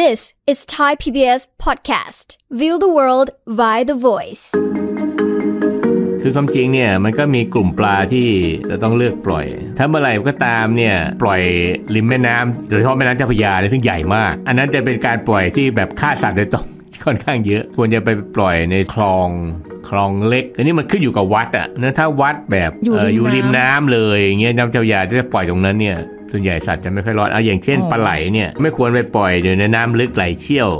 This is Thai PBS podcast. View the world via the voice. คือความจริงเนี่ยมันก็มีกลุ่มปลาที่จะต้องเลือกปล่อย ถ้าเมื่อไหร่ก็ตามเนี่ยปล่อยริมแม่น้ำโดยเฉพาะแม่น้ำเจ้าพระยาเนี่ยซึ่งใหญ่มาก อันนั้นจะเป็นการปล่อยที่แบบฆ่าสัตว์โดยตรงค่อนข้างเยอะ ควรจะไปปล่อยในคลองคลองเล็ก อันนี้มันขึ้นอยู่กับวัดอะนะถ้าวัดแบบอยู่ริมน้ำเลยอย่างเงี้ยน้ำเจ้าพระยาจะปล่อยตรงนั้นเนี่ยส่วนใหญ่สัตว์จะไม่ค่อยรอด เอาอย่างเช่นปลาไหลเนี่ย ไม่ควรไปปล่อยอยู่ในน้ำลึกไหลเชี่ยว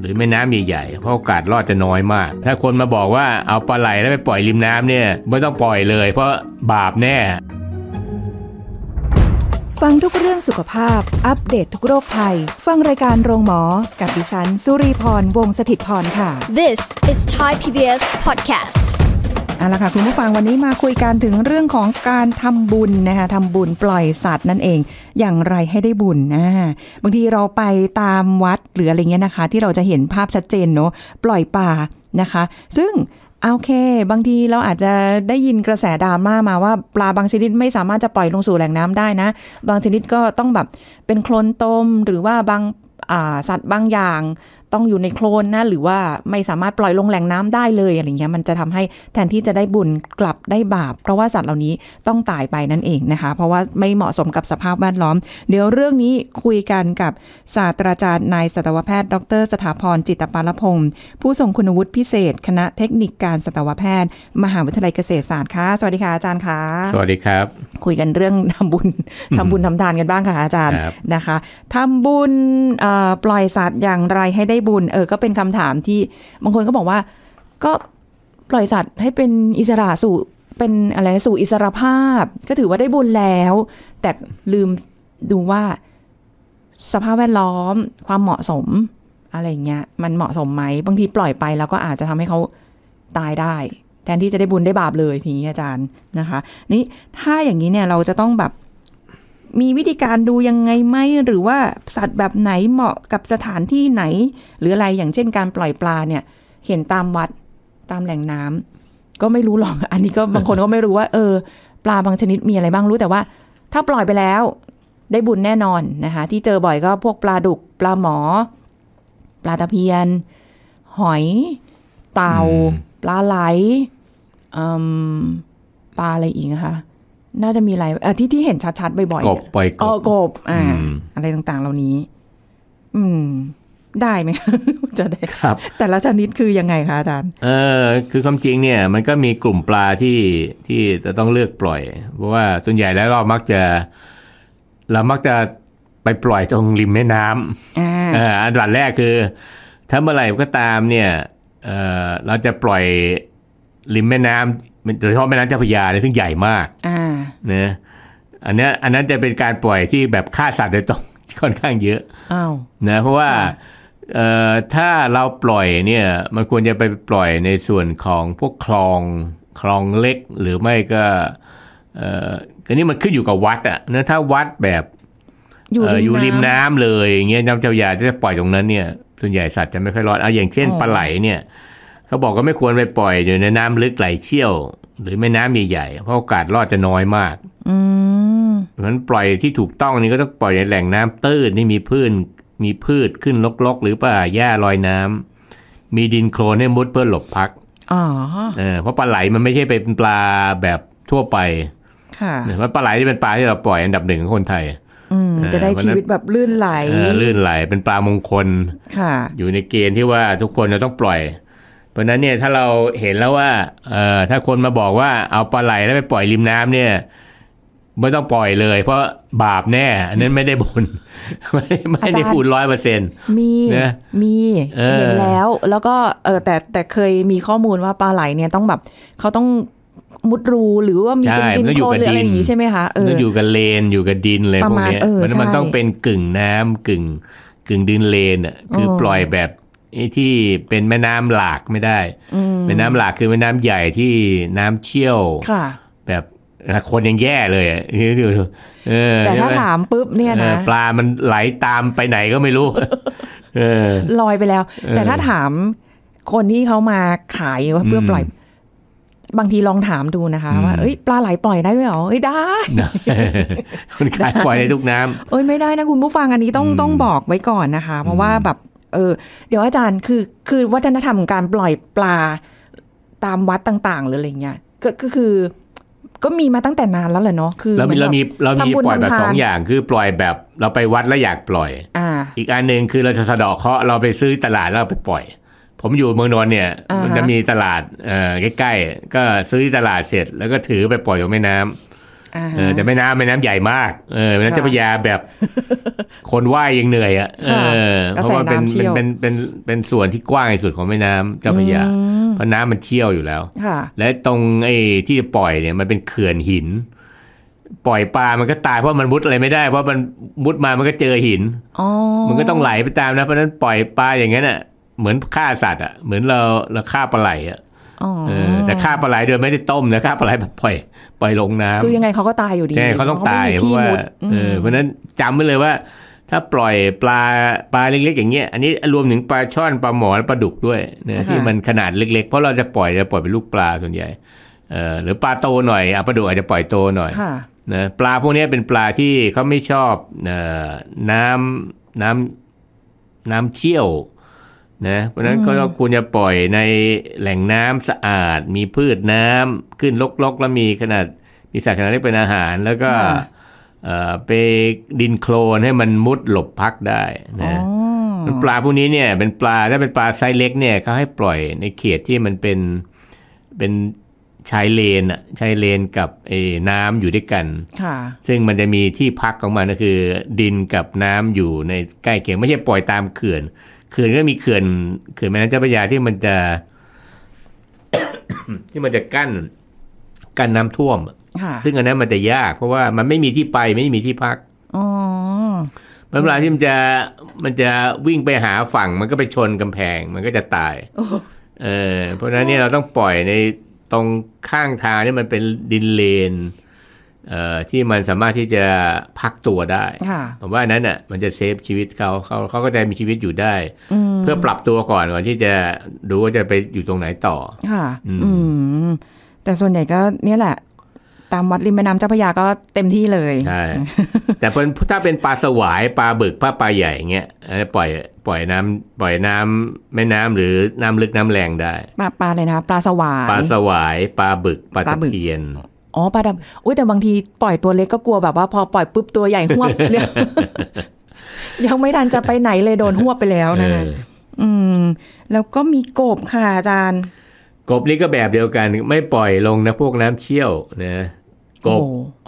หรือแม่น้ำใหญ่ๆเพราะโอกาสรอดจะน้อยมาก ถ้าคนมาบอกว่าเอาปลาไหลแล้วไปปล่อยริมน้ำเนี่ยไม่ต้องปล่อยเลย เพราะบาปแน่ ฟังทุกเรื่องสุขภาพ อัปเดตททุกโรคภัยฟังรายการโรงหมอ กับดิฉันสุรีพร วงศิตพรค่ะ This is Thai PBS Podcast เอาละค่ะคุณผู้ฟังวันนี้มาคุยกันถึงเรื่องของการทำบุญนะคะทำบุญปล่อยสัตว์นั่นเองอย่างไรให้ได้บุญนะบางทีเราไปตามวัดหรืออะไรเงี้ยนะคะ ที่เราจะเห็นภาพชัดเจนเนาะปล่อยป่านะคะ ซึ่งโอเค บางทีเราอาจจะได้ยินกระแสดราม่ามาว่า ปลาบางชนิดไม่สามารถจะปล่อยลงสู่แหล่งน้ำได้นะ บางชนิดก็ต้องแบบเป็นโคลนต้มหรือว่าบางสัตว์บางอย่างต้องอยู่ในโคลนนะหรือว่าไม่สามารถปล่อยลงแหล่งน้ำได้เลยอะไรเงี้ยมันจะทำให้แทนที่จะได้บุญกลับได้บาป เพราะว่าสัตว์เหล่านี้ต้องตายไปนั่นเองนะคะ เพราะว่าไม่เหมาะสมกับสภาพแวดล้อม เดี๋ยวเรื่องนี้คุยกันกับศาสตราจารย์นายสัตวแพทย์ ดร สถาพรจิตปาลพงศ์ผู้ทรงคุณวุฒิพิเศษ คณะเทคนิคการสัตวแพทย์ มหาวิทยาลัยเกษตรศาสตร์ค่ะสวัสดีค่ะอาจารย์ค่ะสวัสดีครับคุยกันเรื่องทำบุญทำบุญทำทานกันบ้างค่ะอาจารย์นะคะ ทำบุญปล่อยสัตว์อย่างไรให้ได้บุญเออก็เป็นคำถามที่บางคนก็บอกว่า ก็ปล่อยสัตว์ให้เป็นอิสระสู่เป็นอะไรนะสู่อิสรภาพ ก็ถือว่าได้บุญแล้ว แต่ลืมดูว่าสภาพแวดล้อมความเหมาะสมอะไรเงี้ย มันเหมาะสมไหมบางทีปล่อยไปแล้วก็อาจจะทำให้เขาตายได้ แทนที่จะได้บุญได้บาปเลยทีนี้อาจารย์นะคะ นี่ถ้าอย่างนี้เนี่ยเราจะต้องแบบมีวิธีการดูยังไงไหมหรือว่าสัตว์แบบไหนเหมาะกับสถานที่ไหน หรืออะไรอย่างเช่นการปล่อยปลาเนี่ยเห็นตามวัดตามแหล่งน้ำ ก็ไม่รู้หรอก อันนี้ก็บางคนก็ไม่รู้ว่า เออ ปลาบางชนิดมีอะไรบ้างรู้แต่ว่า ถ้าปล่อยไปแล้ว ได้บุญแน่นอนนะคะที่เจอบ่อยก็พวกปลาดุก ปลาหมอ ปลาตะเพียน หอย เต่า ปลาไหลปลาอะไรอีกคะน่าจะมีอะไรที่ที่เห็นชัดๆ บ่อยๆกบปล่อยกบกบอ่า อะไรต่างๆ เหล่านี้ อืม ได้ไหมจะได้ครับ แต่ละชนิดคือยังไงคะอาจารย์เออ คือความจริงเนี่ย มันก็มีกลุ่มปลาที่ที่จะต้องเลือกปล่อย เพราะว่าส่วนใหญ่แล้วเรามักจะ เรามักจะไปปล่อยตรงริมแม่น้ำอ่าอันดับแรกคือถ้าเมื่อไหร่ก็ตาม เนี่ย เออเราจะปล่อยริมแม่น้ำโดยเฉพาะแม่น้ำเจ้าพระยาเนี่ยซึ่งใหญ่มากเนะอันนี้อันนั้นจะเป็นการปล่อยที่แบบฆ่าสัตว์โดยตรงค่อนข้างเยอะอนะเพราะว่าถ้าเราปล่อยเนี่ย มันควรจะไปปล่อยในส่วนของพวกคลองคลองเล็กหรือไม่ก็ เออก็นี่มันขึ้นอยู่กับวัดอะนะถ้าวัดแบบ อยู่ริมน้ำ เลยอย่างเงี้ยน้ำเจ้าหยาจะปล่อยตรงนั้นเนี่ยส่วนใหญ่สัตว์จะไม่ค่อยรอดเอาอย่างเช่นปลาไหล เนี่ยเขาบอกก็ไม่ควรไปปล่อยอยู่ในน้ำลึกไหลเชี่ยวหรือแม่น้ำใหญ่ๆเพราะโอกาสรอดจะน้อยมาก อืเพราะนั้นปล่อยที่ถูกต้องนี่ก็ต้องปล่อยในแหล่งน้ำตื้นที่มีพื้นมีพืชขึ้นลกๆหรือป่าหญ้าลอยน้ำ มีดินโคลนให้มุดเพื่อหลบพักออเพราะปลาไหลมันไม่ใช่เป็นปลาแบบทั่วไปค่ะเพราะปลาไหลที่เป็นปลาที่เราปล่อยอันดับหนึ่งของคนไทยจะได้ชีวิตแบบลื่นไหลลื่นไหลเป็นปลามงคล ค่ะ อยู่ในเกณฑ์ที่ว่าทุกคนจะต้องปล่อยเพราะนั้นเนี่ยถ้าเราเห็นแล้วว่า เอ่อถ้าคนมาบอกว่าเอาปลาไหลแล้วไปปล่อยริมน้ำ เนี่ย ไม่ต้องปล่อยเลย เพราะบาปแน่อันนั้นไม่ได้บุญ ไม่ไม่ได้บุญร้อยเปอร์เซ็นต์มีนะมีเห็นแล้วแล้วก็เออแต่แต่เคยมีข้อมูลว่าปลาไหลเนี่ยต้องแบบเขาต้องมุดรูหรือว่ามีเป็นดินโคลนหรืออะไรอย่างนี้ใช่ไหมคะเอออยู่กับเลนอยู่กับดินเลยพวกนี้มันมันต้องเป็นกึ่งน้ำกึ่ง กึ่งดินเลนอ่ะคือปล่อยแบบที่เป็นแม่น้ำหลากไม่ได้แม่น้ำหลากคือแม่น้ำใหญ่ที่น้ำเชี่ยวแบบคนยังแย่เลยแต่ถ้าถามปุ๊บเนี่ยนะปลามันไหลตามไปไหนก็ไม่รู้ลอยไปแล้ว แต่ถ้าถามคนที่เขามาขายว่าเพื่อปล่อย บางทีลองถามดูนะคะว่าเอ้ย ปลาไหลปล่อยได้ด้วยหรอเอ้ยได้คนขายปล่อยในทุกน้ำเอ้ยไม่ได้นะคุณผู้ฟังอันนี้ต้องต้องบอกไว้ก่อนนะคะ เพราะว่าแบบเออเดี๋ยวอาจารย์คือคือวัฒนธรรมของการปล่อยปลาตามวัดต่างๆ หรืออะไรเงี้ยก็คือก็มีมาตั้งแต่นานแล้วแหละเนาะคือเรามีเรามีเรา มีปล่อยแบบสองอย่างคือปล่อยแบบเราไปวัดแล้วอยากปล่อยออีกอันหนึ่งคือเราจะสะดอกเคาะเราไปซื้อตลาดแล้วไปปล่อย ผมอยู่เมืองนนเนี่ยมันจะมีตลาดใกล้ๆ ก็ซื้อตลาดเสร็จ แล้วก็ถือไปปล่อยลงแม่น้ำเออแต่แม่น้ำแม่น้ำใหญ่มากเออแม่น้ำเจ้าพระยาแบบ คนว่ายยังเหนื่อยอ่ะเออเพราะว่าเป็นเป็นเป็นเป็นส่วนที่กว้างที่สุดของแม่น้ำเจ้าพระยาเพราะน้ำมันเชี่ยวอยู่แล้วค่ะและตรงไอ้ที่ปล่อยเนี่ย มันเป็นเขื่อนหิน ปล่อยปลามันก็ตายเพราะมันมุดอะไรไม่ได้ เพราะมันมุดมามันก็เจอหินมันก็ต้องไหลไปตามนะเพราะนั้นปล่อยปลาอย่างนั้นอ่ะ เหมือนฆ่าสัตว์อ่ะเหมือนเราเราฆ่าปลาไหลอ่ะออแต่ฆ่าปลาไหลเดินไม่ได้ต้มนะฆ่าปลาไหลแบบปล่อยปล่อยลงน้ำคือยังไงเขาก็ตายอยู่ดีใช่เขาต้องตายเพราะว่าเพราะนั้นจำไว้เลยว่า ถ้าปล่อยปลาปลาเล็กๆอย่างเงี้ยอันนี้รวมถึงปลาช่อนปลาหมอและปลาดุกด้วยนะที่มันขนาดเล็กๆเพราะเราจะปล่อยจะปล่อยเป็นลูกปลาส่วนใหญ่เออหรือปลาโตหน่อยอปลาดุกอาจจะปล่อยโตหน่อยนะปลาพวกนี้เป็นปลาที่เขาไม่ชอบน้ำน้ำ น้ำเชี่ยวนะเพราะนั้นก็ควรจะปล่อยในแหล่งน้ำสะอาด มีพืชน้ำขึ้นลกๆ แล้วมีขนาดมีสัตว์ขนาดเล็กเป็นอาหาร แล้วก็ไปดินโคลนให้มันมุดหลบพักได้นะมันปลาพวกนี้เนี่ย เป็นปลาถ้าเป็นปลาไซส์เล็กเนี่ยเขาให้ปล่อยในเขตที่มันเป็นเป็นชายเลนอะชายเลนกับเอน้ำอยู่ด้วยกัน ค่ะ ซึ่งมันจะมีที่พักของมันก็คือ ดินกับน้ำอยู่ในใกล้เคียงไม่ใช่ปล่อยตามเขื่อนเขื่อนก็มีเขื่อนเขื่อนแม่น้ำเจ้าพระยาที่มันจะ ที่มันจะกั้นกั้นน้ำท่วมซึ่งอันนั้นมันจะยาก เพราะว่ามันไม่มีที่ไปไม่มีที่พักอเวลาที่มันจะมันจะวิ่งไปหาฝั่งมันก็ไปชนกำแพง มันก็จะตาย เออเพราะนั้นเนี่ยเราต้องปล่อยในตรงข้างทางนี่มันเป็นดินเลนที่มันสามารถที่จะพักตัวได้ผมว่านั้นอ่ะ มันจะเซฟชีวิตเขาเขาเขาก็จะมีชีวิตอยู่ได้เพื่อปรับตัวก่อนก่อนที่จะดูว่าจะไปอยู่ตรงไหนต่อค่ะแต่ส่วนใหญ่ก็เนี่ยแหละ ตามวัดริมแม่น้ำเจ้าพระยาก็เต็มที่เลยใช่ แต่เนถ้าเป็นปลาสวายปลาบึกปลาปลาใหญ่เงี้ยปล่อยปล่อยน้ำปล่อยน้ำ แม่น้ำ หรือน้ำลึกน้ำแรงได้ปลาปลาเลยนะปลาสวาย ปลาสวายปลาบึกปลาตะเพียนอ๋อปลาดำอุ้ยแต่บางทีปล่อยตัวเล็กก็กลัวแบบว่า พอปล่อยปุ๊บตัวใหญ่หวบเนี่ยยังไม่ทันจะไปไหนเลยโดนหวบไปแล้วนะคะอืม แล้วก็มีกบค่ะอาจารย์ กบนี่ก็แบบเดียวกันไม่ปล่อยลงนะพวกน้ำเชี่ยวนะ กบ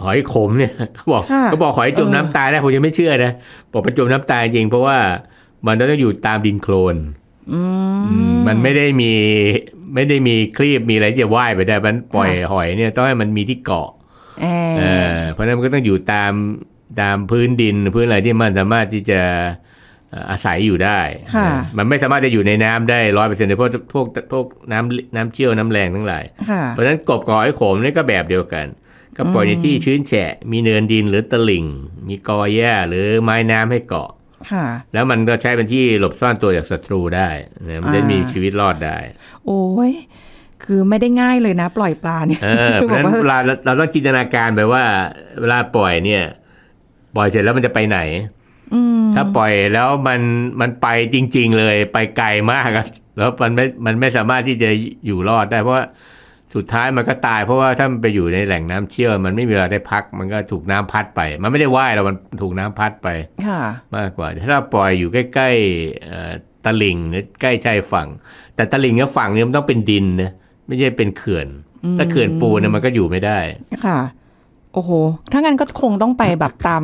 หอยขมเนี่ยเขาบอกเขาบอกหอยจมน้ำตายนะผมยังไม่เชื่อนะบอกไปจมน้ำตายจริงเพราะว่ามันต้องอยู่ตามดินโคลนมันไม่ได้มีไม่ได้มีคลีบมีอะไรจะว่ายไปได้มันปล่อยหอยเนี่ยต้องให้มันมีที่เกาะ เพราะนั้นมันก็ต้องอยู่ตามตามพื้นดินพื้นอะไรที่มันสามารถที่จะอาศัยอยู่ได้ มันไม่สามารถจะอยู่ในน้ำได้ร้อยเปอร์เซ็นต์เพราะพวกพวกน้ำน้ำเชี่ยวน้ำแรงทั้งหลาย เพราะฉะนั้นกบกอยโขมนี่ก็แบบเดียวกัน ก็ปล่อยในที่ชื้นแฉะ มีเนินดินหรือตะลิ่ง มีกอหญ้าหรือไม้น้ำให้เกาะแล้วมันก็ใช้เป็นที่หลบซ่อนตัวจากศัตรูได้นะมันจะมีชีวิตรอดได้ โอ้ยคือไม่ได้ง่ายเลยนะ ปล่อยปลาเนี่ยเพราะฉะนั้นเวลาเราต้องจินตนาการไปว่า เวลาปล่อยเนี่ย ปล่อยเสร็จแล้วมันจะไปไหนถ้าปล่อยแล้วมันมันไปจริงๆเลยไปไกลมากแล้วมันไม่มันไม่สามารถที่จะอยู่รอดได้ เพราะสุดท้ายมันก็ตายเพราะว่าถ้ามันไปอยู่ในแหล่งน้ำเชี่ยวมันไม่มีเวลาได้พัก มันก็ถูกน้ำพัดไป มันไม่ได้ว่ายเรามันถูกน้ำพัดไปมากกว่า ถ้าเราปล่อยอยู่ใกล้ๆตะลิ่งหรือใกล้ชายฝั่ง แต่ตะลิ่งกับฝั่งเนี่ยมันต้องเป็นดินนะไม่ใช่เป็นเขื่อนถ้าเขื่อนปูเนี่ยมันก็อยู่ไม่ได้ ค่ะโอ้โหถ้างั้นก็คงต้องไปแบบตาม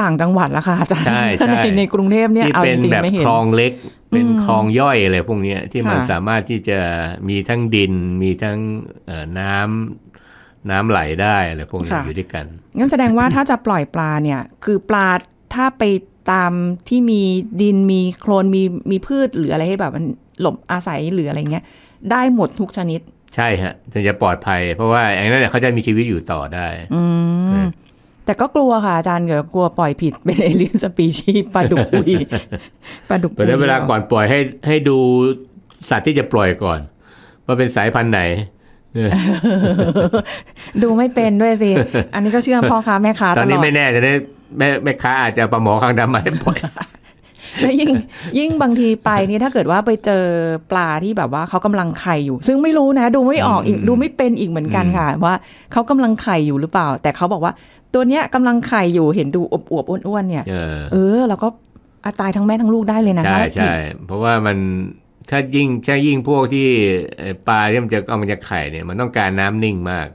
ต่างจังหวัดละค่ะอาจารย์ในในกรุงเทพเนี่ยเอาจริง่เป็นคลองเล็กเป็นคลองย่อยอะไรพวกนี้ที่มันสามารถที่จะมีทั้งดิน มีทั้งน้ำน้ำไหลได้อะไรพวกนี้อยู่ด้วยกันงั้นแสดงว่าถ้าจะปล่อยปลาเนี่ยคือปลาถ้าไปตามที่มีดินมีโคลนมีมีพืชหรืออะไรให้แบบมันหลบอาศัยหรืออะไรเงี้ยได้หมดทุกชนิด ใช่ฮะถึงจะปลอดภัยเพราะว่าอย่างนั้นเขาจะมีชีวิตอยู่ต่อได้ อืแต่ก็กลัวค่ะอาจารย์เดี๋ยวกลัวปล่อยผิด เป็นเอเลี่ยนสปีชีปลาดุกอุยปลาดุกอุยเวลาก่อนปล่อยให้ให้ดูสัตว์ที่จะปล่อยก่อนว่าเป็นสายพันธุ์ไหน ดูไม่เป็นด้วยสิ อันนี้ก็เชื่อพ่อค้าแม่ค้าตลอดตอนนี้ไม่แน่จะได้แม่แม่ค้าอาจจะประหมอข้างดำมาให้ปล่อยแล้วยิ่งยิ่งบางทีไปนี่ถ้าเกิดว่าไปเจอปลาที่แบบว่าเขากำลังไข่อยู่ ซึ่งไม่รู้นะดูไม่ออกอีกดูไม่เป็นอีกเหมือนกันค่ะ ว่าเขากำลังไข่อยู่หรือเปล่า แต่เขาบอกว่าตัวเนี้ยกำลังไข่อยู่เห็นดูอบอวบอ้วนๆเนี่ยเออเราก็อาตายทั้งแม่ทั้งลูกได้เลยนะ ใช่ใช่เพราะว่ามันถ้ายิ่งใช่ยิ่งพวกที่ปลาที่มันจะเอามันจะไข่เนี่ยมันต้องการน้ำนิ่งมาก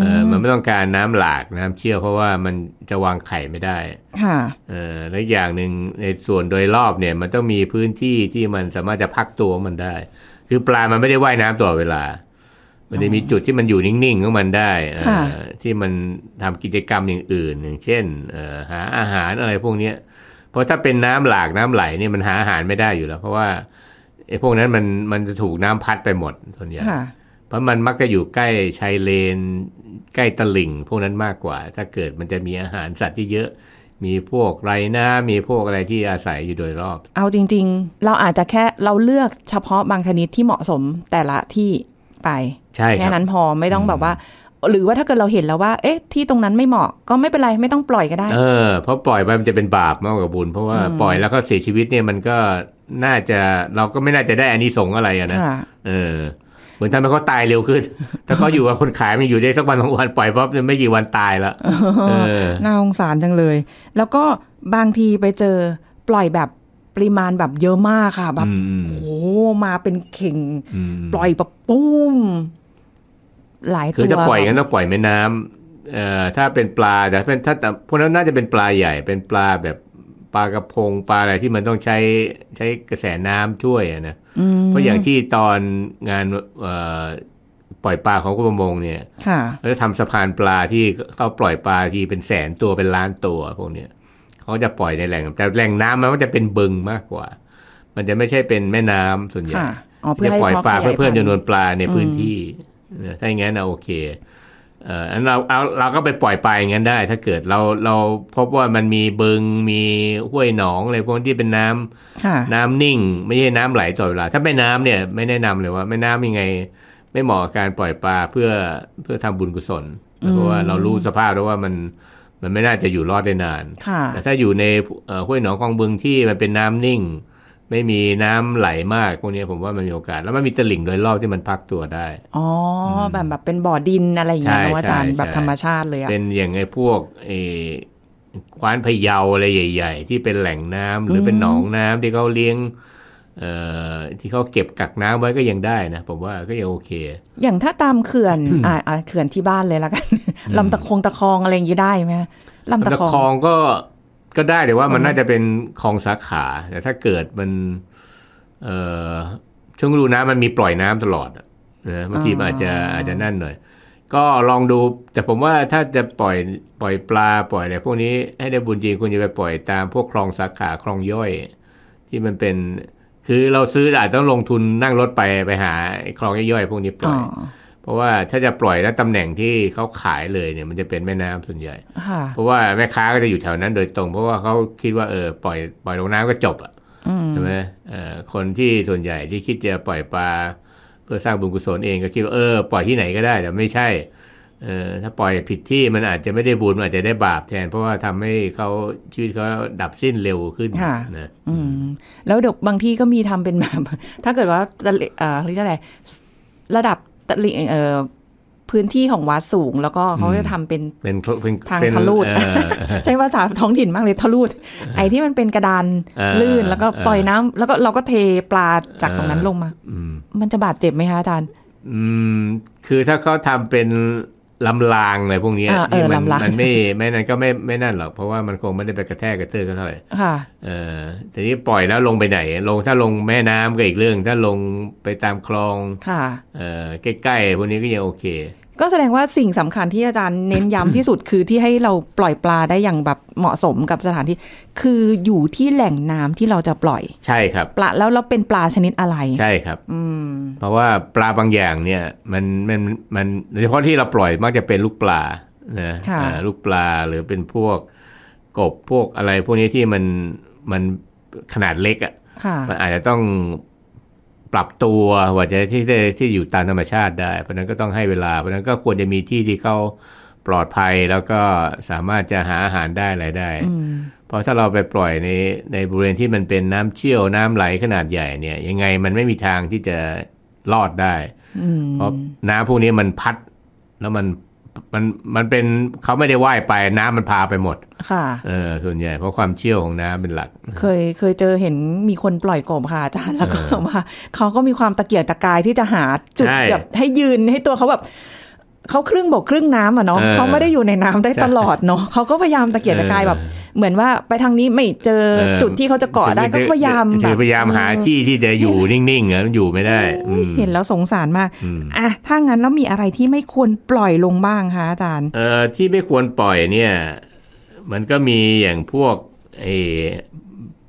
เออมันไม่ต้องการน้ำหลากน้ำเชี่ยวเพราะว่ามันจะวางไข่ไม่ได้ค่ะเออและอย่างหนึ่งในส่วนโดยรอบเนี่ยมันต้องมีพื้นที่ที่มันสามารถจะพักตัวมันได้ คือปลามันไม่ได้ว่ายน้ำตลอดเวลามันจะมีจุดที่มันอยู่นิ่งๆของมันได้ ที่มันทำกิจกรรมอย่างอื่น อย่างเช่นหาอาหารอะไรพวกเนี้ย เพราะถ้าเป็นน้ำหลากน้ำไหลเนี่ยมันหาอาหารไม่ได้อยู่แล้ว เพราะว่าไอ้พวกนั้นมันมันจะถูกน้ำพัดไปหมดส่วนใหญ่เพราะมันมักจะอยู่ใกล้ชายเลนใกล้ตลิ่งพวกนั้นมากกว่า ถ้าเกิดมันจะมีอาหารสัตว์ที่เยอะมีพวกไรนะมีพวกอะไรที่อาศัยอยู่โดยรอบ เอาจริง ๆ เราอาจจะแค่เราเลือกเฉพาะบางชนิดที่เหมาะสมแต่ละที่ไปใช่แค่นั้นพอไม่ต้องแบบว่า หรือว่าถ้าเกิดเราเห็นแล้วว่าเอ๊ะ ที่ตรงนั้นไม่เหมาะก็ไม่เป็นไรไม่ต้องปล่อยก็ได้เออเพราะปล่อยไปมันจะเป็นบาปมากกว่าบุญเพราะว่าปล่อยแล้วก็เสียชีวิตเนี่ยมันก็น่าจะเราก็ไม่น่าจะได้อนนิสงสอะไรอะนะเออ เหมือนทำให้เขาตายเร็วขึ้นถ้าเขาอยู่กับคนขายมันอยู่ได้สักวันสองวันปล่อยปั๊บไม่กี่วันตายแล้วน่าสงสารจังเลย แล้วก็บางทีไปเจอปล่อยแบบปริมาณแบบเยอะมากค่ะแบบโอ้มาเป็นเข่ง ปล่อยแบบปุ้มหลายตัวคือ จะปล่อยงั้นต้องปล่อยแม่น้ำ เอ่อถ้าเป็นปลาแต่เป็นถ้าแต่พวกนั้นน่าจะเป็นปลาใหญ่เป็นปลาแบบปลากระพง ปลาอะไรที่มันต้องใช้ใช้กระแสน้ำช่วยนะเพราะอย่างที่ตอนงานเอ่อปล่อยปลาของกุประมงเนี่ยเขาจะทำสะพานปลาที่เขาปล่อยปลาทีเป็นแสนตัวเป็นล้านตัวพวกเนี้ยเขาจะปล่อยในแหล่งแต่แหล่งน้ำมันก็จะเป็นบึงมากกว่า มันจะไม่ใช่เป็นแม่น้ำส่วนใหญ่จะปล่อยปลาเพื่อเพิ่มจำนวนปลาในพื้นที่ถ้าอย่างนั้นโอเคอันเราเอาเราก็ไปปล่อยไปงนั้นได้ถ้าเกิดเราเราพบว่ามันมีบึงมีห้วยหนองอะไรพวกที่เป็นน้ำน้ำนิ่งไม่ใช่น้ำไหลตลอดเวลา ถ้าแม่น้ำเนี่ย ไม่แนะนำเลยว่าแม่น้ำยังไง ไม่เหมาะการปล่อยปลาเพื่อเพื่อทำบุญกุศลเพราะว่าเรารู้สภาพแล้วว่ามันมันไม่น่าจะอยู่รอดได้นาน แต่ถ้าอยู่ในห้วยหนองกองบึงที่มันเป็นน้ำนิ่ง ไม่มีน้ำไหลมากพวกนี้ผมว่ามันมีโอกาส แล้วมันมีตลิ่งโดยรอบที่มันพักตัวได้ อ๋อแบบแบบเป็นบ่อดินอะไรอย่างเงี้ยนะอาจารย์แบบธรรมชาติเลยอะเป็นอย่างไอ้พวกเอควานพะเยาอะไรใหญ่ ๆ ที่เป็นแหล่งน้ำหรือเป็นหนองน้ำที่เขาเลี้ยงที่เขาเก็บกักน้ำไว้ก็ยังได้นะ ผมว่าก็ยังโอเค อย่างถ้าตามเขื่อนอ่าเขื่อนที่บ้านเลยละกันลำตะคงตะคองอะไรอย่างนี้ได้ไหมลำตะคองก็ก็ได้แต่ว่ามันน่าจะเป็นคลองสาขา แต่ถ้าเกิดมัน เอช่วงฤดูน้ำมันมีปล่อยน้ำตลอดนะบางทีอาจจะอาจจะนั่นหน่อย ก็ลองดู แต่ผมว่าถ้าจะปล่อยปล่อยปลาปล่อยอะไรพวกนี้ ให้ได้บุญจริงคุณจะไปปล่อยตามพวกคลองสาขาคลองย่อย ที่มันเป็น คือเราซื้ออาจต้องลงทุนนั่งรถไปไปหาคลองย่อยๆพวกนี้ปล่อยเพราะว่าถ้าจะปล่อยแล้วตำแหน่งที่เขาขายเลยเนี่ยมันจะเป็นแม่น้ำส่วนใหญ่ เพราะว่าแม่ค้าก็จะอยู่แถวนั้นโดยตรงเพราะว่าเขาคิดว่าเออปล่อยปล่อยลงน้ำก็จบอ่ะใช่ไหมคนที่ส่วนใหญ่ที่คิดจะปล่อยปลาเพื่อสร้างบุญกุศลเอง ก็คิดว่าเออปล่อยที่ไหนก็ได้แต่ไม่ใช่เออถ้าปล่อยผิดที่มันอาจจะไม่ได้บุญอาจจะได้บาปแทนเพราะว่าทำให้เขาชีวิตเขาดับสิ้นเร็วขึ้นนะแล้วเดี๋ยวบางที่ก็มีทำเป็นแบบถ้าเกิดว่าเอะไรระดับตลิ่งเออพื้นที่ของวัดสูง แล้วก็เขาจะทำเป็นเป็นทางทะลุดใช้ภาษาท้องถิ่นมากเลยทะลุดไอ้ที่มันเป็นกระดานลื่นแล้วก็ปล่อยน้ำ แล้วก็เราก็เทปลาจากตรงนั้นลงมา มันจะบาดเจ็บไหมคะอาจารย์คือถ้าเขาทำเป็นลำลางอะไรพวกนี้ที่มันมันไม่ไม่นั่นก็ไม่ไม่นั่นหรอก เพราะว่ามันคงไม่ได้ไปกระแทกกระเทืันเท่าไหร่ค่ะเออทีนี้ปล่อยแล้วลงไปไหน ลงถ้าลงแม่น้ำก็อีกเรื่อง ถ้าลงไปตามคลองค่ะเออใกล้ๆ พวกนี้ก็ยังโอเคก็แสดงว่าสิ่งสำคัญที่อาจารย์เน้นย้ำที่สุดคือที่ให้เราปล่อยปลาได้อย่างแบบเหมาะสมกับสถานที่ คืออยู่ที่แหล่งน้ำที่เราจะปล่อย ใช่ครับ ปลาแล้วเราเป็นปลาชนิดอะไรใช่ครับ อืเพราะว่าปลาบางอย่างเนี่ย มันมันมันโดยเฉพาะที่เราปล่อยมักจะเป็นลูกปลานะลูกปลาหรือเป็นพวก กบพวกอะไรพวกนี้ที่มันมันขนาดเล็กอะ่ะมันอาจจะต้องปรับตัวกว่าจะที่ที่อยู่ตามธรรมชาติได้ เพราะนั้นก็ต้องให้เวลาเพราะนั้นก็ควรจะมีที่ที่เขาปลอดภัยแล้วก็สามารถจะหาอาหารได้อะไรได้ เพราะถ้าเราไปปล่อยในในบริเวณที่มันเป็นน้ำเชี่ยวน้ำไหลขนาดใหญ่เนี่ย ยังไงมันไม่มีทางที่จะรอดได้เพราะน้ำพวกนี้มันพัดแล้วมันมันมันเป็นเขาไม่ได้ว่ายไปน้ำมันพาไปหมด ค่ะ เออ ส่วนใหญ่เพราะความเชี่ยวของน้ำเป็นหลัก เคยเคยเจอเห็นมีคนปล่อยกบค่ะอาจารย์แล้วก็มาเขาก็มีความตะเกียกตะกายที่จะหาจุดแบบให้ยืนให้ตัวเขาแบบเขาครึ่งบกครึ่งน้ำอ่ะเนาะเขาไม่ได้อยู่ในน้ำได้ตลอดเนาะเขาก็พยายามตะเกียกตะกายแบบ เหมือนว่าไปทางนี้ไม่เจอจุดที่เขาจะเกาะได้ก็พยายามแบบพยายามหาที่ที่จะอยู่นิ่งๆอ่ะอยู่ไม่ได้เห็นแล้วสงสารมากอ่ะถ้างั้นแล้วมีอะไรที่ไม่ควรปล่อยลงบ้างคะอาจารย์เอ่อที่ไม่ควรปล่อยเนี่ย มันก็มีอย่างพวกไอ้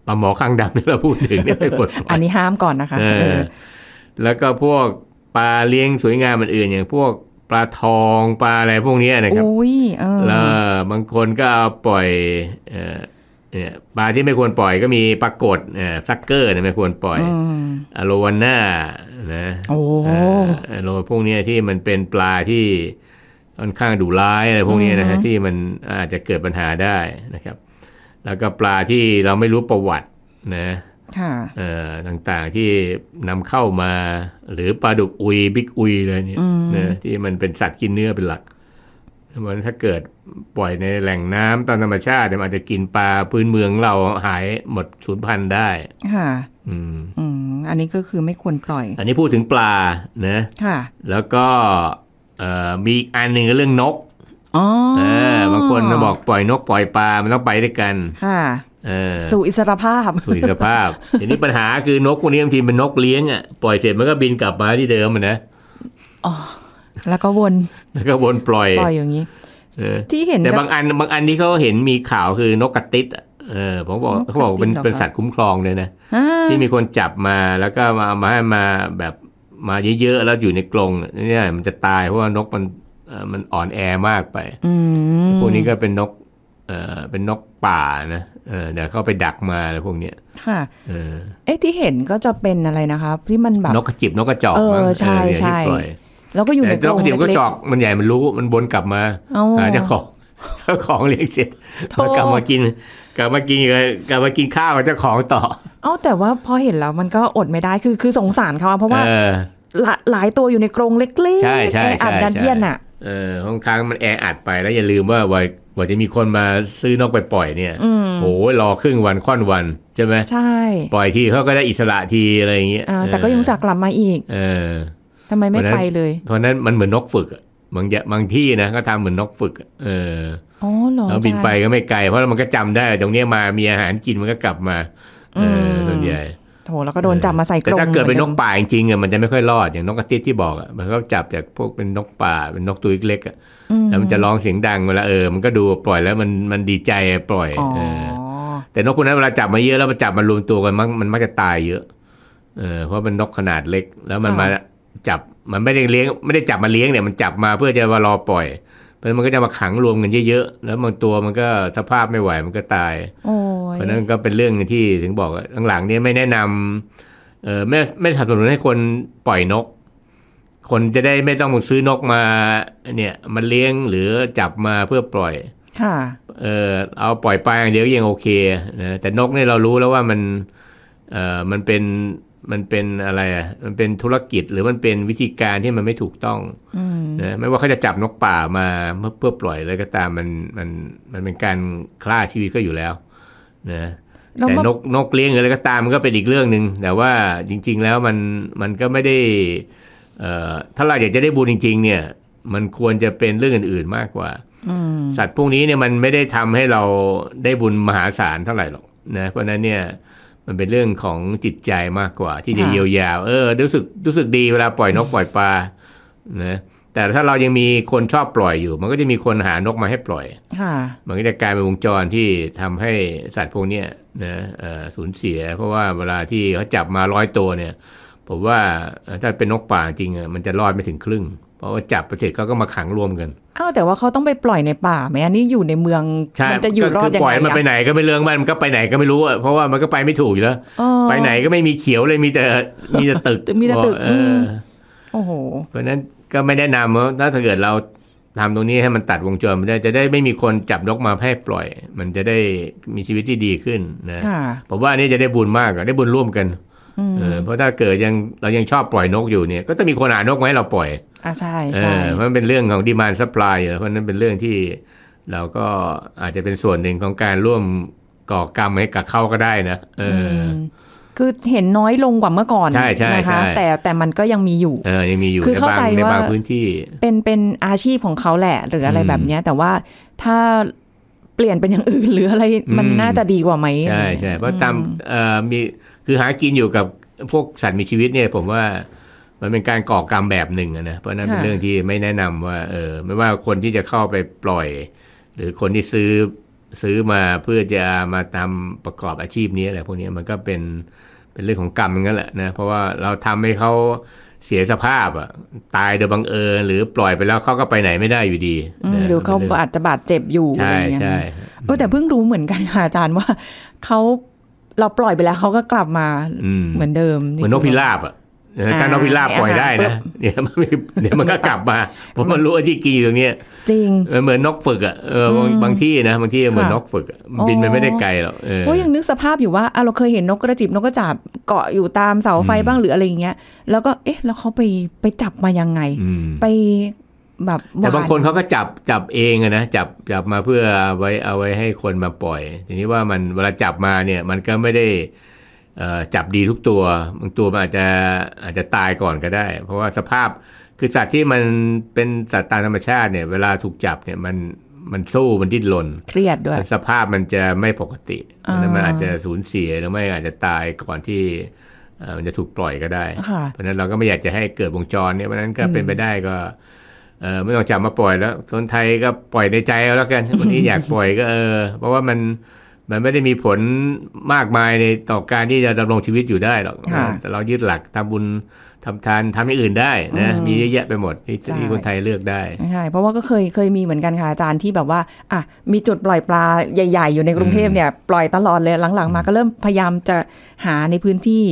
ปลาหมอข้างดำที่เราพูดถึงนี่ไม่ควรปล่อยอันนี้ห้ามก่อนนะคะแล้วก็พวกปลาเลี้ยงสวยงามมันอื่นอย่างพวกปลาทองปลาอะไรพวกนี้นะครับแล้วบางคนก็ปล่อยเปลาที่ไม่ควรปล่อยก็มีปลากดซักเกอร์ไม่ควรปล่อยอโลวาน่านะโอ้โลพวกนี้ที่มันเป็นปลาที่ค่อนข้างดุร้ายอะไรพวกนี้นะฮะที่มันอาจจะเกิดปัญหาได้นะครับ แล้วก็ปลาที่เราไม่รู้ประวัติ นะต่างๆที่นำเข้ามาหรือปลาดุกอุยบิ๊กอุยอะไรเนี่ยนะที่มันเป็นสัตว์กินเนื้อเป็นหลักมันถ้าเกิดปล่อยในแหล่งน้ำตามธรรมชาติมันอาจจะกินปลาพื้นเมืองเราหายหมดสูญพันธุ์ได้ ค่ะอืมอันนี้ก็คือไม่ควรปล่อย อันนี้พูดถึงปลานะค่ะแล้วก็มีอีกอันหนึ่งเรื่องนกอ๋อบางคนจะบอกปล่อยนกปล่อยปลามันต้องไปด้วยกัน ค่ะสู่อิสรภาพสู่อิสรภาพ ทีนี้ปัญหาคือนกพวกนี้บางทีเป็นนกเลี้ยงอ่ะปล่อยเสร็จมันก็บินกลับมาที่เดิมนะอ๋อแล้วก็วน แล้วก็วนปล่อย ปล่อยอย่างนี้ที่เห็น แต่บางอันบางอันที่เขาเห็นมีข่าวคือนกกระติด เออผมบอกเขาบอกเป็นเป็นสัตว์คุ้มครองเลยนะที่มีคนจับมาแล้วก็มามาให้มาแบบมาเยอะๆแล้วอยู่ในกรงเนี่ยมันจะตายเพราะว่านกมันมันอ่อนแอมากไปพวกนี้ก็เป็นนกเออเป็นนกป่านะเออเดี๋ยวเขาไปดักมาอะไรพวกเนี้ยค่ะเออเอ๊ะที่เห็นก็จะเป็นอะไรนะคะที่มันแบบนกกระจิบนกกระจอกเออใช่ใช่แล้วก็อยู่ในกรงเล็กนกกระจอกมันใหญ่มันรู้มันบนกลับมาหาเจ้าของเจ้าของเลี้ยงเสร็จมันกลับมากินกลับมากินเลยกลับมากินข้าวของเจ้าของต่อเอ้าแต่ว่าพอเห็นแล้วมันก็อดไม่ได้คือคือสงสารเขาเพราะว่าหลายตัวอยู่ในกรงเล็กๆใช่ใช่ใช่อัดดันเยียนอ่ะเออห้องค้างมันแออัดไปแล้วอย่าลืมว่าวัยกว่าจะมีคนมาซื้อนกไปปล่อยเนี่ยโอ้โหรอครึ่งวันค่อนวันใช่ไหมใช่ ปล่อยทีเขาก็ได้อิสระทีอะไรอย่างเงี้ยแต่ก็ยังสักกลับมาอีก เออทำไมไม่ไปเลย เพราะนั้นมันเหมือนนกฝึกบางบางที่นะก็ทำเหมือนนกฝึกเอออ๋อหรอแล้วบินไปก็ไม่ไกลเพราะมันก็จำได้ ตรงนี้มามีอาหารกินมันก็กลับมา เออส่วนใหญ่โหแล้วก็โดนจับมาใส่กรงแต่ถ้าเกิดเป็นนกป่าจริงๆอ่ะมันจะไม่ค่อยรอดอย่างนกกระติดที่บอกอ่ะมันก็จับจากพวกเป็นนกป่าเป็นนกตัวเล็กอ่ะแล้วมันจะร้องเสียงดังเวลาเออมันก็ดูปล่อยแล้วมันมันดีใจปล่อยออแต่นกพวกนั้นเวลาจับมาเยอะแล้วมันจับมารวมตัวกันมันมันมักจะตายเยอะเออเพราะมันนกขนาดเล็ก แล้วมันมาจับมันไม่ได้เลี้ยง ไม่ได้จับมาเลี้ยงเนี่ย มันจับมาเพื่อจะมารอปล่อยเพราะมันก็จะมาขังรวมกันเยอะๆ แล้วบางตัวมันก็สภาพไม่ไหวมันก็ตายเพราะนั้นก็เป็นเรื่องที่ถึงบอกหลังๆนี้ไม่แนะนำไม่ไม่สนับสนุนให้คนปล่อยนก คนจะได้ไม่ต้องมซื้อนกมาเนี่ยมันเลี้ยงหรือจับมาเพื่อปล่อยค่ะเออเอาปล่อยปลาอย่างเดียวยังโอเคนะแต่นกเนี่ยเรารู้แล้วว่ามันเออมันเป็นมันเป็นอะไรอ่ะ มันเป็นธุรกิจหรือมันเป็นวิธีการที่มันไม่ถูกต้อง นะ ไม่ว่าเขาจะจับนกป่ามาเพื่อเพื่อปล่อยอะไรก็ตามมัน มัน มันเป็นการฆ่าชีวิตก็อยู่แล้ว นะ แต่นกนกเลี้ยงอะไรก็ตามมันก็เป็นอีกเรื่องหนึ่งแต่ว่าจริง ๆแล้วมัน มันก็ไม่ได้ถ้าเราอยากจะได้บุญจริง ๆ เนี่ย มันควรจะเป็นเรื่องอื่นๆมากกว่า สัตว์พวกนี้เนี่ยมันไม่ได้ทำให้เราได้บุญมหาศาลเท่าไหร่หรอกนะ เพราะนั้นเนี่ยมันเป็นเรื่องของจิตใจมากกว่า ที่จะเยียวยาเออ รู้สึกรู้สึกดีเวลาปล่อยนก ปล่อยปลานะแต่ถ้าเรายังมีคนชอบปล่อยอยู่มันก็จะมีคนหานกมาให้ปล่อยมันก็จะกลายเป็นวงจรที่ทำให้สัตว์พวกนี้นะสูญเสียเพราะว่าเวลาที่เขาจับมาร้อยตัวเนี่ยผมว่าถ้าเป็นนกป่าจริงมันจะรอดไม่ถึงครึ่งเพราะว่าจับไปเสร็จเขาก็มาขังรวมกัน อ้าวแต่ว่าเขาต้องไปปล่อยในป่าไหมอันนี้อยู่ในเมืองมันจะอยู่รอดยังไงปล่อยมันไปไหนก็ไม่เรื่องมันมันก็ไปไหนก็ไม่รู้อะเพราะว่ามันก็ไปไม่ถูกอยู่แล้วไปไหนก็ไม่มีเขียวเลยมีแต่มีแต่ตึกมีแต่ตึกโอ้โหเพราะนั้นก็ไม่แนะนำว่าถ้าเกิดเราทำตรงนี้ให้มันตัดวงจรไปได้จะได้ไม่มีคนจับนกมาพร้ปล่อย มันจะได้มีชีวิตที่ดีขึ้นนะผมว่านี่จะได้บุญมากได้บุญร่วมกันเพราะถ้าเกิดยังเรายังชอบปล่อยนกอยู่เนี่ย ก็จะมีคนหานกมาให้เราปล่อยใช่ใช่มันเป็นเรื่องของดีมานสป라이เพราะนั้นเป็นเรื่องที่เราก็อาจจะเป็นส่วนหนึ่งของการร่วมก่อกรรมให้กับเข้าก็ได้นะเออคือเห็นน้อยลงกว่าเมื่อก่อนใช่ใช่นะคะแต่แต่มันก็ยังมีอยู่เออยังมีอยู่คือเข้าใจว่าพื้นที่เป็นเป็นอาชีพของเขาแหละหรืออะไรแบบนี้แต่ว่าถ้าเปลี่ยนเป็นอย่างอื่นหรืออะไรมันน่าจะดีกว่าไหมใช่ใช่เพราะตามมีคือหากินอยู่กับพวกสัตว์มีชีวิตเนี่ยผมว่ามันเป็นการก่อกรรมแบบหนึ่งนะเพราะนั้นเป็นเรื่องที่ไม่แนะนำว่าเออไม่ว่าคนที่จะเข้าไปปล่อย หรือคนที่ซื้อซื้อมาเพื่อจะมาทำประกอบอาชีพนี้อะไรพวกนี้มันก็เป็นเป็นเรื่องของกรรมงั้นแหละ นะ เพราะว่าเราทำให้เขาเสียสภาพอ่ะตายโดยบังเอิญ หรือปล่อยไปแล้วเขาก็ไปไหนไม่ได้อยู่ดีหรือเขาอาจจะบาดเจ็บอยู่ใช่ใช่เออแต่เพิ่งรู้เหมือนกันค่ะอาจารย์ว่าเขาเราปล่อยไปแล้วเขาก็กลับมาเหมือนเดิม เหมือนนกพิราบอ่ะถ้านกพิราบปล่อยได้นะเดี๋ยวมันเดี๋ยวมันก็กลับมาเพราะมันรู้ว่าที่กีตรงนี้จริงเหมือนนกฝึกอ่ะบางที่นะบางที่เหมือนนกฝึกบินไปไม่ได้ไกลหรอกเพรยังนึกสภาพอยู่ว่าเราเคยเห็นนกกระจิบ นกกระจาบเกาะอยู่ตามเสาไฟบ้างหรืออะไรอย่างเงี้ย แล้วก็เอ๊ะแล้วเขาไปไปจับมายังไง ไปแบบแต่บางคนเขาก็จับจับเองนะจับจับมาเพื่อไว้เอาไว้ให้คนมาปล่อย ทีนี้ว่ามันเวลาจับมาเนี่ย มันก็ไม่ได้จับดีทุกตัวบางตัวมันอาจจะอาจจะตายก่อนก็ได้ เพราะว่าสภาพคือสัตว์ที่มันเป็นสัตว์ตามธรรมชาติเนี่ยเวลาถูกจับเนี่ยมันมันสู้ มันดิ้นรนเครียดด้วยสภาพมันจะไม่ปกติมันอาจจะสูญเสียหรือไม่ อาจจะตายก่อนที่มันจะถูกปล่อยก็ได้เพราะนั้นเราก็ไม่อยากจะให้เกิดวงจรเนี่ยเพราะนั้นก็เป็นไปได้ก็ไม่ต้องจับมาปล่อยแล้วคนไทยก็ปล่อยในใจเอาแล้วกันวันนี้อยากปล่อยก็เออเพราะว่ามันมันไม่ได้มีผลมากมายในต่อการที่จะดำรงชีวิตอยู่ได้หรอกแต่เรายึดหลักทำบุญทำทานทำให้อื่นได้นะมีเยอะแยะไปหมดที่ที่คนไทยเลือกได้ใช่เพราะว่าก็เคยเคยมีเหมือนกันค่ะอาจารย์ที่แบบว่าอ่ะมีจุดปล่อยปลาใหญ่ ๆ อยู่ในกรุงเทพเนี่ย ปล่อยตลอดเลยหลังๆมาก็เริ่มพยายามจะหาในพื้นที่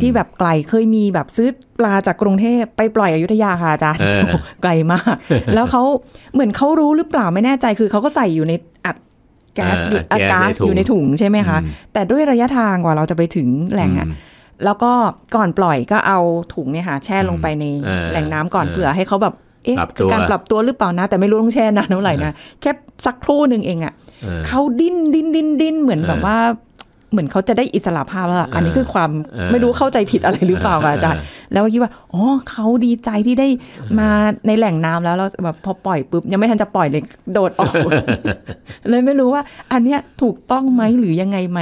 ที่แบบไกลเคยมีแบบซื้อปลาจากกรุงเทพไปปล่อยอยุธยาค่ะอาจารย์ไกลมาก แล้วเขาเหมือนเขารู้หรือเปล่าไม่แน่ใจคือเขาก็ใส่อยู่ในก๊สซอยู่อากาศอยู่ในถุงใช่ไหมคะ แต่ด้วยระยะทางกว่าเราจะไปถึงแหล่งอ่ะแล้วก็ก่อนปล่อยก็เอาถุงเนี่ยค่ะแช่ลงไปในแหล่งน้ำก่อน เผื่อให้เขาแบบเอ๊ะคือการปรับตัวหรือเปล่านะ แต่ไม่รู้ต้องแช่นานเท่าไหร่นะ แค่สักครู่หนึ่งเองอ่ะเขาดิ้นดิ้นดิ้นดิ้นเหมือนแบบว่าเหมือนเขาจะได้อิสระภาพแล้วอันนี้คือความไม่รู้เข้าใจผิดอะไรหรือเปล่าอาจารย์แล้วก็คิดว่าอ๋อเขาดีใจที่ได้มาในแหล่งน้ำแล้วเราแบบพอปล่อยปุ๊บ ยังไม่ทันจะปล่อยเลยโดดออก เลยไม่รู้ว่าอันเนี้ยถูกต้องไหมหรือยังไงไหม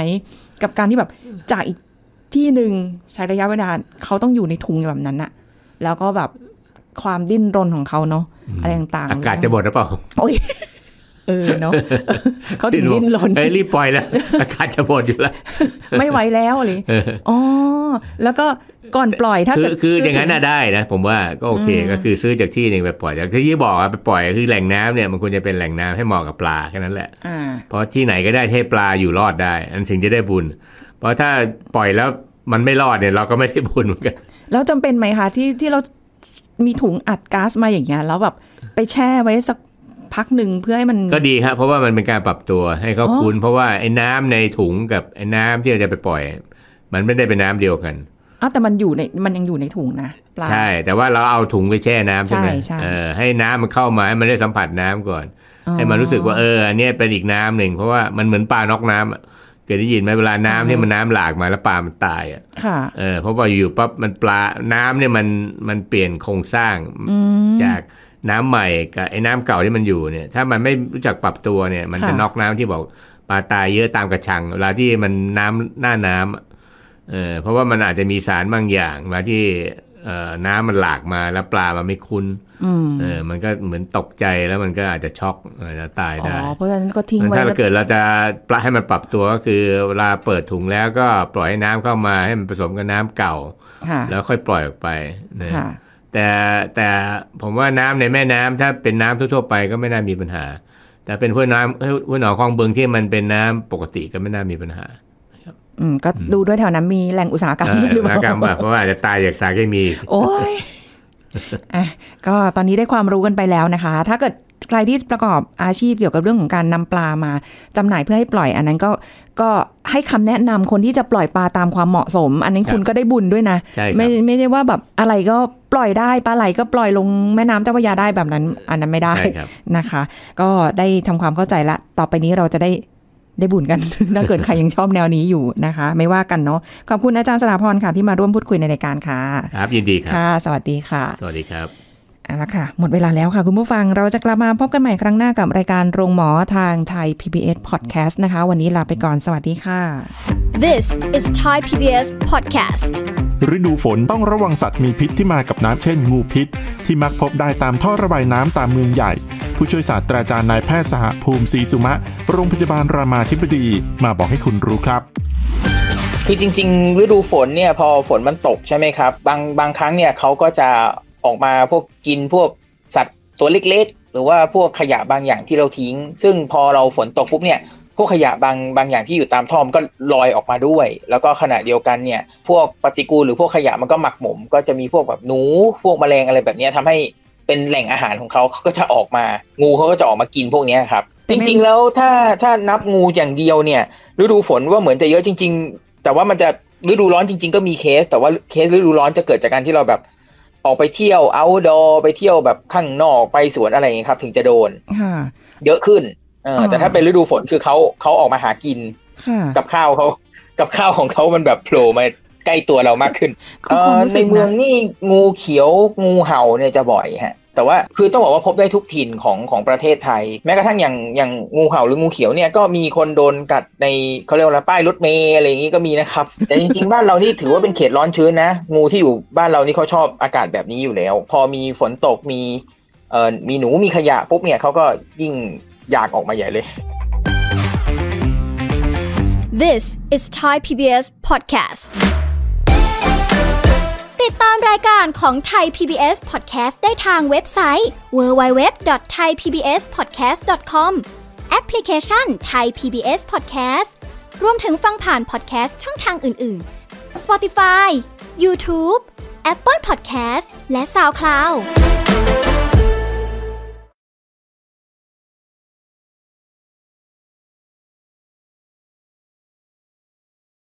กับการที่แบบจากอีกที่หนึ่งใช้ระยะเวลาเขาต้องอยู่ในถุงแบบนั้นอะแล้วก็แบบความดิ้นรนของเขาเนาะอะไรต่างๆอากาศจะหมดหรือเปล่าโอ้ยเออเนาะเขาถึงดิ้นรนเป้รีบปล่อยแล้วอากาศจะหมดอยู่แล้ว ไม่ไหวแล้วเลยอ๋อแล้วก็ก่อนปล่อยถ้าคืออย่างนั้นน่ะได้นะ ผมว่าก็โอเคก็คือซื้อจากที่หนึ่งไปปล่อยแต่ที่ยี่บอกไปปล่อยคือแหล่งน้ำเนี่ยมันควรจะเป็นแหล่งน้ำให้เหมาะกับปลาแค่นั้นแหละเพราะที่ไหนก็ได้ให้ปลาอยู่รอดได้ อันถึงจะได้บุญเพราะถ้าปล่อยแล้วมันไม่รอดเนี่ยเราก็ไม่ได้บุญเหมือนกันแล้วจำเป็นไหมคะที่ที่เรามีถุงอัดก๊าซมาอย่างเงี้ยแล้วแบบไปแช่ไว้สักพักหนึ่งเพื่อให้มันก็ดีครับเพราะว่ามันเป็นการปรับตัวให้เขาคุ้นเพราะว่า ไอ้น้ำในถุงกับไอ้น้ำที่เราจะไปปล่อย มันไม่ได้เป็นน้ำเดียวกันอ้าวแต่มันอยู่ในมันยังอยู่ในถุงนะปลาใช่ แต่ว่าเราเอาถุงไปแช่น้ำใช่ไหมเออให้น้ำมันเข้ามาให้มันได้สัมผัสน้ำก่อน ให้มันรู้สึกว่าเอออันนี้เป็นอีกน้ำหนึ่ง เพราะว่ามันเหมือนปลานอกน้ำเคยได้ยินไหมเวลาน้ำเนี่ยมันน้ำหลากมาแล้วปลามันตายอ่ะเออเพราะว่าอยู่ปั๊บมันปลาน้ำเนี่ยมันมันเปลี่ยนโครงสร้างจากน้ำใหม่กับไอ้น้ำเก่าที่มันอยู่เนี่ยถ้ามันไม่รู้จักปรับตัวเนี่ย มันจะนอกน้ำที่บอกปลาตายเยอะตามกระชัง เวลาที่มันน้ำหน้าน้ำเออเพราะว่ามันอาจจะมีสารบางอย่างมาที่เอ่อน้ำมันหลากมาแล้วปลามันไม่คุ้นเออมันก็เหมือนตกใจแล้วมันก็อาจจะช็อกอาจจะตายได้เพราะฉะนั้นก็ทิ้งไว้ถ้าเราเกิดเราจะปลาให้มันปรับตัวก็คือเวลาเปิดถุงแล้วก็ปล่อยให้น้ำเข้ามา ให้มันผสมกับน้ำเก่าแล้วค่อยปล่อยออกไปนะแต่แต่ผมว่าน้ำในแม่น้ำถ้าเป็นน้ำทั่ว ๆ ไปก็ไม่น่ามีปัญหา แต่เป็นห้วยน้ำห้วยหนองคลองเบืองที่มันเป็นน้ำปกติก็ไม่น่ามีปัญหา อืม ก็ดูด้วยแถวนั้นมีแหล่งอุตสาหกรรมหรือเปล่าอุตสาหกรรมแบบเพราะว่าอาจจะตายจากสารเคมี โอ้ยอ่ะก็ตอนนี้ได้ความรู้กันไปแล้วนะคะ ถ้าเกิดใครที่ประกอบอาชีพเกี่ยวกับเรื่องของการนำปลามา จำหน่ายเพื่อให้ปล่อยอันนั้นก็ก็ให้คำแนะนำคนที่จะปล่อยปลาตามความเหมาะสม อันนั้นคุณก็ได้บุญด้วยนะ ไม่ไม่ใช่ว่าแบบอะไรก็ปล่อยได้ปลาไหลก็ปล่อยลง แม่น้ำเจ้าพระยาได้แบบนั้น อันนั้นไม่ได้นะคะ ก็ได้ทำความเข้าใจละ ต่อไปนี้เราจะได้ได้บุญกันถ้าเกิดใครยังชอบแนวนี้อยู่นะคะ ไม่ว่ากันเนาะขอบคุณอาจารย์สลาพรค่ะ ที่มาร่วมพูดคุยในรายการค่ะครับ ยินดีครับค่ะ สวัสดีค่ะสวัสดีครับเอาละค่ะ หมดเวลาแล้วค่ะคุณผู้ฟังเราจะกลับมาพบกันใหม่ครั้งหน้ากับรายการโรงหมอทางไทย PBS Podcast นะคะ วันนี้ลาไปก่อนสวัสดีค่ะ This is Thai PBS Podcast ฤดูฝนต้องระวังสัตว์มีพิษที่มากับน้ำเช่นงูพิษ ที่มักพบได้ตามท่อระบายน้ำตามเมืองใหญ่ ผู้ช่วยศาสตราจารย์นายแพทย์สหภูมิศรีสุมะโรงพยาบาลรามาธิบดีมาบอกให้คุณรู้ครับคือจริง ๆ ฤดูฝนเนี่ย พอฝนมันตกใช่ไหมครับ บางบางครั้งเนี่ยเขาก็จะออกมาพวกกินพวกสัตว์ตัวเล็กๆหรือว่าพวกขยะบางอย่างที่เราทิ้ง ซึ่งพอเราฝนตกปุ๊บเนี่ยพวกขยะบางบางอย่างที่อยู่ตามท่อมก็ลอยออกมาด้วย แล้วก็ขณะเดียวกันเนี่ยพวกปฏิกูลหรือพวกขยะมันก็หมักหมม ก็จะมีพวกแบบหนู พวกแมลงอะไรแบบนี้ทำให้เป็นแหล่งอาหารของเขาเขาก็จะออกมางูเขาก็จะออกมากินพวกนี้ครับจริงๆแล้วถ้าถ้านับงูอย่างเดียวเนี่ยฤดูฝนว่าเหมือนจะเยอะจริง ๆ แต่ว่ามันจะฤดูร้อนจริง ๆก็มีเคส แต่ว่าเคสฤดูร้อนจะเกิดจากการที่เราแบบออกไปเที่ยวเอาดอไปเที่ยวแบบข้างนอกไปสวนอะไรอย่างนี้ครับถึงจะโดนเยอะขึ้นแต่ถ้าเป็นฤดูฝนคือเขาเขาออกมาหากินกับข้าวเขากับข้าวของเขามันแบบโผล่มาใกล้ตัวเรามากขึ้นในเมืองนี่งูเขียวงูเห่าเนี่ยจะบ่อยฮะแต่ว่าคือต้องบอกว่าพบได้ทุกถิ่นของของประเทศไทย แม้กระทั่งอย่างอย่างงูเห่าหรืองูเขียวเนี่ยก็มีคนโดนกัดในเขาเรียกว่าป้ายรถเมย์อะไรอย่างนี้ก็มีนะครับแต่จริงๆบ้านเรานี่ถือว่าเป็นเขตร้อนชื้นนะงูที่อยู่บ้านเรานี่เขาชอบอากาศแบบนี้อยู่แล้ว พอมีฝนตกมีเอ่อมีหนูมีขยะปุ๊บเนี่ยเขาก็ยิ่งอยากออกมาใหญ่เลย This is Thai PBS podcast ติดตามรายการของไทย PBS Podcast ได้ทางเว็บไซต์ www.thaipbspodcast.com แอปพลิเคชัน Thai PBS Podcast รวมถึงฟังผ่านพอดแคสต์ช่องทางอื่น ๆ Spotify YouTube Apple Podcast และ SoundCloud